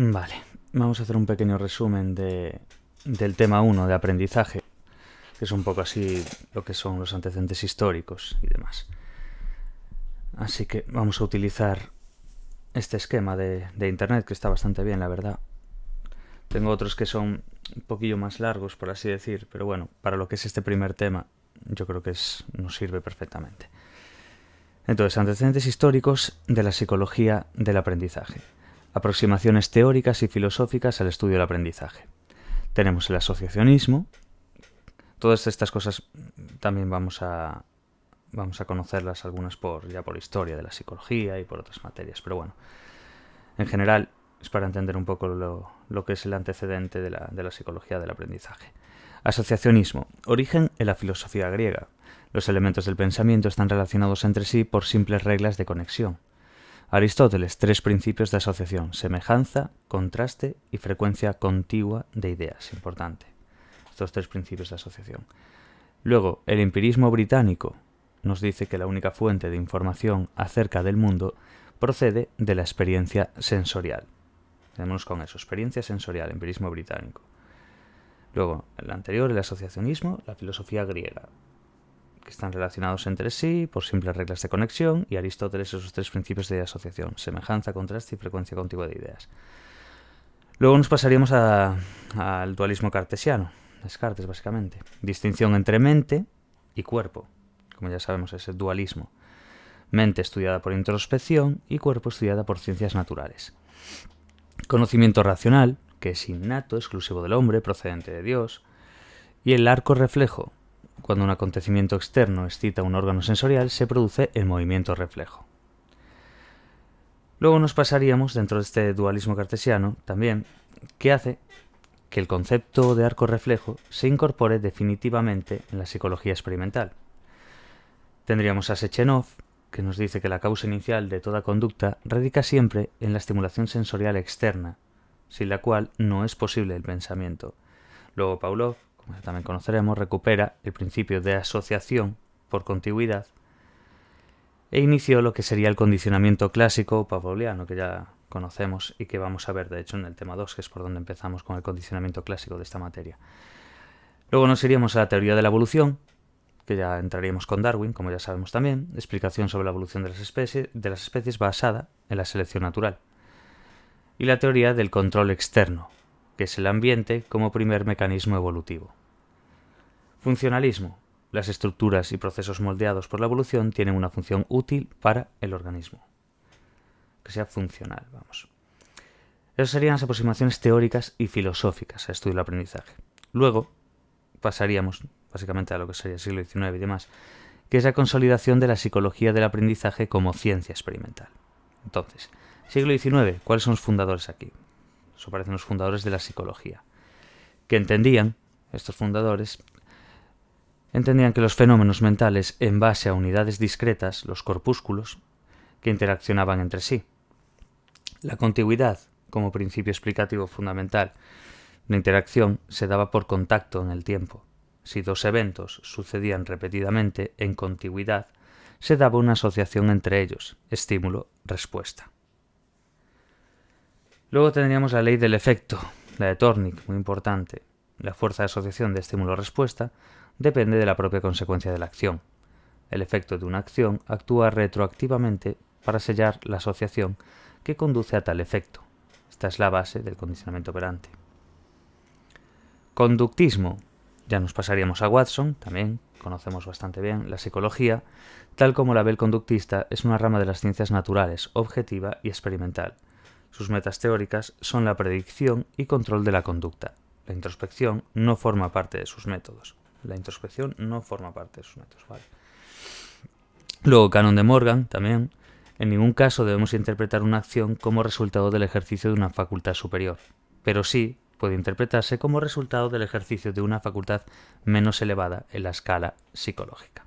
Vale, vamos a hacer un pequeño resumen de, del tema 1 de aprendizaje, que es un poco así lo que son los antecedentes históricos y demás. Así que vamos a utilizar este esquema de, Internet, que está bastante bien, la verdad. Tengo otros que son un poquillo más largos, por así decir, pero bueno, para lo que es este primer tema, yo creo que es, nos sirve perfectamente. Entonces, antecedentes históricos de la psicología del aprendizaje aproximaciones teóricas y filosóficas al estudio del aprendizaje. Tenemos el asociacionismo, todas estas cosas también vamos a, vamos a conocerlas algunas por, ya por historia de la psicología y por otras materias, pero bueno, en general es para entender un poco lo, que es el antecedente de la psicología del aprendizaje. Asociacionismo. Origen en la filosofía griega. Los elementos del pensamiento están relacionados entre sí por simples reglas de conexión. Aristóteles, tres principios de asociación, semejanza, contraste y frecuencia contigua de ideas, importante. Estos tres principios de asociación. Luego, el empirismo británico nos dice que la única fuente de información acerca del mundo procede de la experiencia sensorial. Tenemos con eso, experiencia sensorial, empirismo británico. Luego, el anterior, el asociacionismo, la filosofía griega que están relacionados entre sí por simples reglas de conexión, y Aristóteles esos tres principios de asociación, semejanza, contraste y frecuencia contigua de ideas. Luego nos pasaríamos al dualismo cartesiano, Descartes básicamente, distinción entre mente y cuerpo, como ya sabemos ese dualismo, mente estudiada por introspección y cuerpo estudiada por ciencias naturales. Conocimiento racional, que es innato, exclusivo del hombre, procedente de Dios, y el arco reflejo, cuando un acontecimiento externo excita un órgano sensorial, se produce el movimiento reflejo. Luego nos pasaríamos, dentro de este dualismo cartesiano, también, que hace que el concepto de arco reflejo se incorpore definitivamente en la psicología experimental. Tendríamos a Sechenov, que nos dice que la causa inicial de toda conducta radica siempre en la estimulación sensorial externa, sin la cual no es posible el pensamiento. Luego Pavlov, también conoceremos, recupera el principio de asociación por contigüidad e inició lo que sería el condicionamiento clásico pavloviano, que ya conocemos y que vamos a ver, de hecho, en el tema 2, que es por donde empezamos con el condicionamiento clásico de esta materia. Luego nos iríamos a la teoría de la evolución, que ya entraríamos con Darwin, como ya sabemos también, explicación sobre la evolución de las, especies, de las especies basada en la selección natural. Y la teoría del control externo, que es el ambiente como primer mecanismo evolutivo. Funcionalismo. Las estructuras y procesos moldeados por la evolución tienen una función útil para el organismo. Que sea funcional, vamos. Esas serían las aproximaciones teóricas y filosóficas a estudio del aprendizaje. Luego pasaríamos, básicamente, a lo que sería el siglo XIX y demás, que es la consolidación de la psicología del aprendizaje como ciencia experimental. Entonces, siglo XIX, ¿cuáles son los fundadores aquí? Eso parecen los fundadores de la psicología, que entendían, estos fundadores, entendían que los fenómenos mentales en base a unidades discretas, los corpúsculos, que interaccionaban entre sí. La contigüidad, como principio explicativo fundamental de interacción, se daba por contacto en el tiempo. Si dos eventos sucedían repetidamente en contigüidad, se daba una asociación entre ellos, estímulo-respuesta. Luego tendríamos la ley del efecto, la de Tornick, muy importante. La fuerza de asociación de estímulo-respuesta depende de la propia consecuencia de la acción. El efecto de una acción actúa retroactivamente para sellar la asociación que conduce a tal efecto. Esta es la base del condicionamiento operante. Conductismo. Ya nos pasaríamos a Watson, también conocemos bastante bien la psicología, tal como la ve el conductista, es una rama de las ciencias naturales, objetiva y experimental. Sus metas teóricas son la predicción y control de la conducta. La introspección no forma parte de sus métodos. La introspección no forma parte de su métodos. Luego, Canon de Morgan también. En ningún caso debemos interpretar una acción como resultado del ejercicio de una facultad superior, pero sí puede interpretarse como resultado del ejercicio de una facultad menos elevada en la escala psicológica.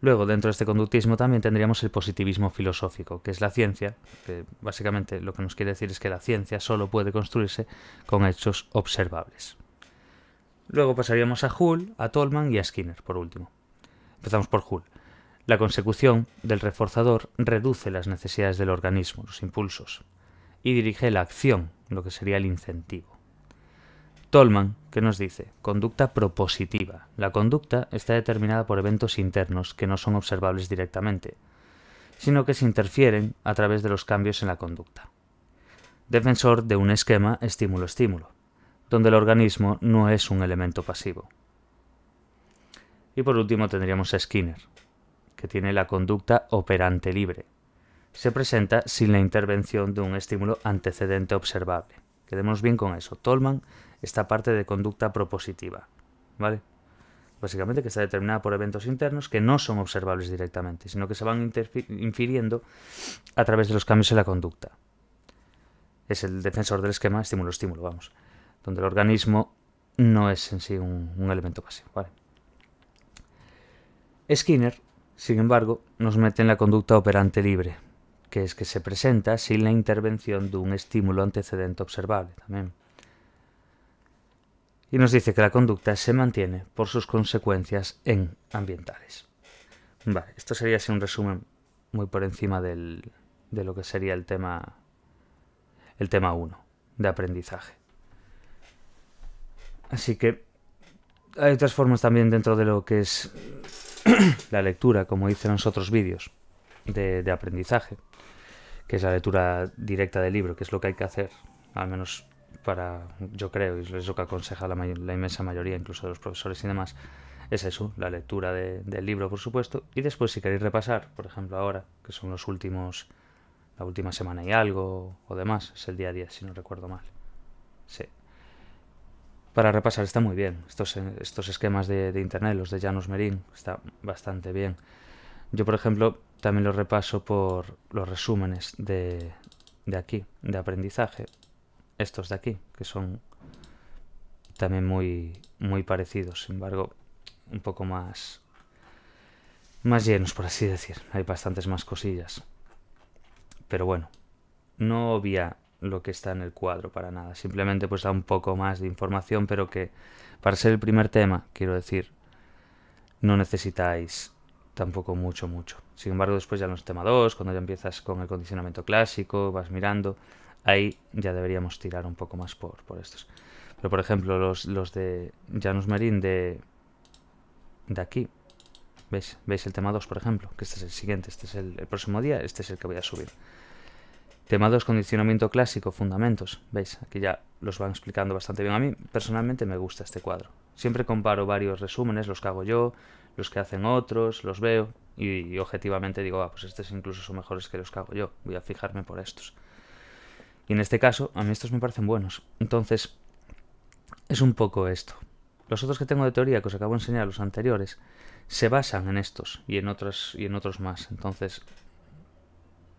Luego, dentro de este conductismo también tendríamos el positivismo filosófico, que es la ciencia, que básicamente lo que nos quiere decir es que la ciencia solo puede construirse con hechos observables. Luego pasaríamos a Hull, a Tolman y a Skinner, por último. Empezamos por Hull. La consecución del reforzador reduce las necesidades del organismo, los impulsos, y dirige la acción, lo que sería el incentivo. Tolman, ¿qué nos dice, conducta propositiva. La conducta está determinada por eventos internos que no son observables directamente, sino que se interfieren a través de los cambios en la conducta. Defensor de un esquema estímulo-estímulo donde el organismo no es un elemento pasivo. Y por último tendríamos Skinner, que tiene la conducta operante libre. Se presenta sin la intervención de un estímulo antecedente observable. quedemos bien con eso. Tolman esta parte de conducta propositiva, ¿vale? Básicamente que está determinada por eventos internos que no son observables directamente, sino que se van infiriendo a través de los cambios en la conducta. Es el defensor del esquema estímulo-estímulo, vamos donde el organismo no es en sí un, elemento pasivo. Skinner, sin embargo, nos mete en la conducta operante libre, que es que se presenta sin la intervención de un estímulo antecedente observable también. Y nos dice que la conducta se mantiene por sus consecuencias en ambientales. esto sería así un resumen muy por encima del, de lo que sería el tema el tema 1 de aprendizaje. Así que hay otras formas también dentro de lo que es la lectura, como hice en los otros vídeos de, aprendizaje, que es la lectura directa del libro, que es lo que hay que hacer, al menos para, yo creo, y es lo que aconseja la, inmensa mayoría, incluso de los profesores y demás, es eso, la lectura del libro, por supuesto, y después si queréis repasar, por ejemplo ahora, que son los últimos, la última semana y algo, o demás, es el día a día, si no recuerdo mal. Sí para repasar está muy bien. Estos, eh, estos esquemas de, Internet, los de Janos Merín, está bastante bien. Yo, por ejemplo, también los repaso por los resúmenes de, de aquí, de aprendizaje. Estos de aquí, que son también muy, muy parecidos, sin embargo, un poco más, más llenos, por así decir. Hay bastantes más cosillas. Pero bueno, no había lo que está en el cuadro para nada. Simplemente pues da un poco más de información, pero que para ser el primer tema, quiero decir, no necesitáis tampoco mucho, mucho. Sin embargo, después ya en los tema 2, cuando ya empiezas con el condicionamiento clásico, vas mirando, ahí ya deberíamos tirar un poco más por, por estos. Pero por ejemplo, los, de Janus Marín de, de aquí, ¿veis? el tema 2, por ejemplo? Que este es el siguiente, este es el próximo día, este es el que voy a subir. Tema 2, condicionamiento clásico, fundamentos. ¿Veis? Aquí ya los van explicando bastante bien. A mí personalmente me gusta este cuadro. Siempre comparo varios resúmenes, los que hago yo, los que hacen otros, los veo y, objetivamente digo, ah, pues estos incluso son mejores que los que hago yo. Voy a fijarme por estos. Y en este caso, a mí estos me parecen buenos. Entonces, es un poco esto. Los otros que tengo de teoría, que os acabo de enseñar, los anteriores, se basan en estos y en otros, y en otros más. Entonces,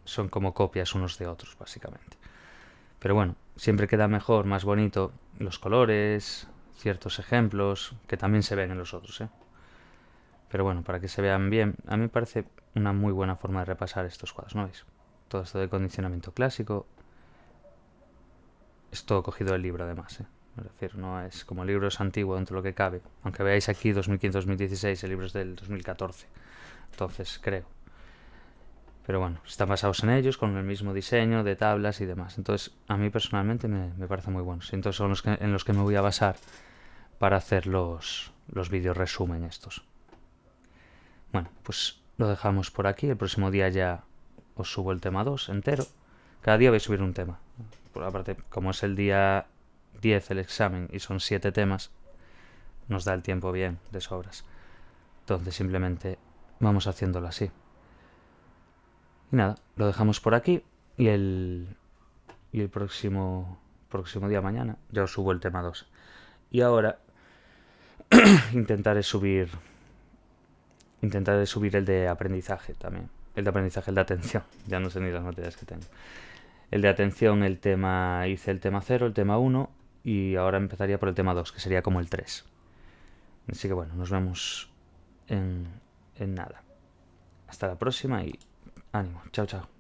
son como copias unos de otros, básicamente. Pero bueno, siempre queda mejor, más bonito, los colores, ciertos ejemplos, que también se ven en los otros. ¿eh? Pero bueno, para que se vean bien, a mí me parece una muy buena forma de repasar estos cuadros, ¿no veis? Todo esto de condicionamiento clásico. Es todo cogido del libro además, ¿eh? Me refiero, no es como el libro es antiguo dentro de lo que cabe. Aunque veáis aquí 2015-2016, el libro es del 2014. Entonces, creo. Pero bueno, están basados en ellos, con el mismo diseño de tablas y demás. Entonces, a mí personalmente me, parece muy bueno. Entonces son los que, en los que me voy a basar para hacer los, los vídeos resumen estos. Bueno, pues lo dejamos por aquí. El próximo día ya os subo el tema 2 entero. Cada día voy a subir un tema. Por aparte, como es el día 10 el examen y son 7 temas, nos da el tiempo bien de sobras. Entonces simplemente vamos haciéndolo así nada, lo dejamos por aquí y el, y el próximo, próximo día mañana ya os subo el tema 2. Y ahora intentaré subir intentaré subir el de aprendizaje también. El de aprendizaje, el de atención. Ya no sé ni las materias que tengo. El de atención, el tema hice el tema 0, el tema 1 y ahora empezaría por el tema 2, que sería como el 3. Así que bueno, nos vemos en nada. Hasta la próxima y Ánimo, chao, chao.